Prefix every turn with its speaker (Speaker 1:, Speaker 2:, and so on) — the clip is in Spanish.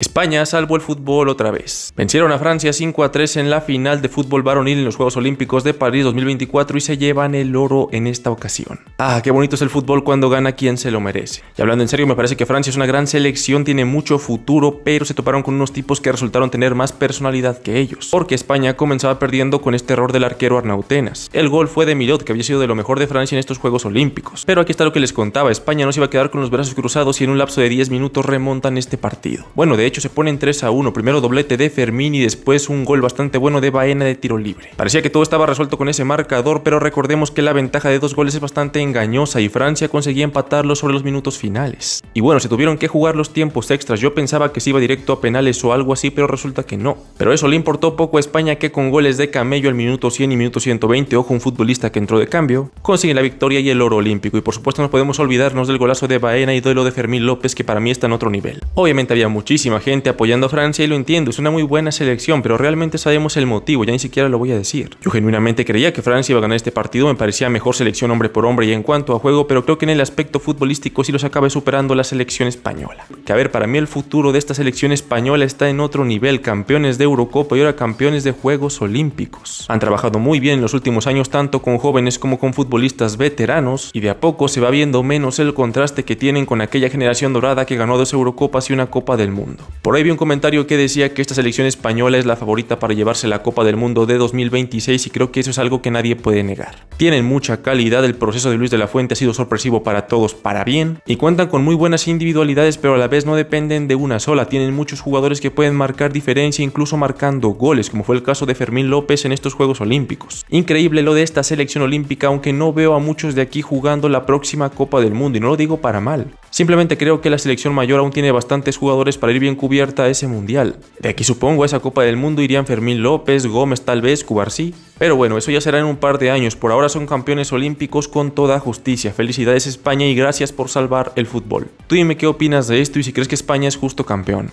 Speaker 1: España salvó el fútbol otra vez. Vencieron a Francia 5 a 3 en la final de fútbol varonil en los Juegos Olímpicos de París 2024 y se llevan el oro en esta ocasión. Ah, qué bonito es el fútbol cuando gana quien se lo merece. Y hablando en serio, me parece que Francia es una gran selección, tiene mucho futuro, pero se toparon con unos tipos que resultaron tener más personalidad que ellos. Porque España comenzaba perdiendo con este error del arquero Arnautenas. El gol fue de Milot, que había sido de lo mejor de Francia en estos Juegos Olímpicos. Pero aquí está lo que les contaba, España no se iba a quedar con los brazos cruzados y en un lapso de 10 minutos remontan este partido. Bueno, de hecho se ponen 3 a 1. Primero doblete de Fermín y después un gol bastante bueno de Baena de tiro libre. Parecía que todo estaba resuelto con ese marcador, pero recordemos que la ventaja de dos goles es bastante engañosa y Francia conseguía empatarlo sobre los minutos finales. Y bueno, se tuvieron que jugar los tiempos extras. Yo pensaba que se iba directo a penales o algo así, pero resulta que no. Pero eso le importó poco a España que con goles de Camello al minuto 100 y minuto 120, ojo, un futbolista que entró de cambio, consigue la victoria y el oro olímpico. Y por supuesto no podemos olvidarnos del golazo de Baena y duelo de Fermín López, que para mí está en otro nivel. Obviamente había muchísimas gente apoyando a Francia y lo entiendo, es una muy buena selección, pero realmente sabemos el motivo, ya ni siquiera lo voy a decir. Yo genuinamente creía que Francia iba a ganar este partido, me parecía mejor selección hombre por hombre y en cuanto a juego, pero creo que en el aspecto futbolístico sí los acaba superando la selección española. Que a ver, para mí el futuro de esta selección española está en otro nivel, campeones de Eurocopa y ahora campeones de Juegos Olímpicos. Han trabajado muy bien en los últimos años tanto con jóvenes como con futbolistas veteranos y de a poco se va viendo menos el contraste que tienen con aquella generación dorada que ganó dos Eurocopas y una Copa del Mundo. Por ahí vi un comentario que decía que esta selección española es la favorita para llevarse la Copa del Mundo de 2026 y creo que eso es algo que nadie puede negar. Tienen mucha calidad, el proceso de Luis de la Fuente ha sido sorpresivo para todos para bien y cuentan con muy buenas individualidades pero a la vez no dependen de una sola, tienen muchos jugadores que pueden marcar diferencia incluso marcando goles como fue el caso de Fermín López en estos Juegos Olímpicos. Increíble lo de esta selección olímpica aunque no veo a muchos de aquí jugando la próxima Copa del Mundo y no lo digo para mal. Simplemente creo que la selección mayor aún tiene bastantes jugadores para ir bien cubierta a ese mundial. De aquí supongo a esa Copa del Mundo irían Fermín López, Gómez tal vez, Cubarsí. Pero bueno, eso ya será en un par de años, por ahora son campeones olímpicos con toda justicia. Felicidades España y gracias por salvar el fútbol. Tú dime qué opinas de esto y si crees que España es justo campeón.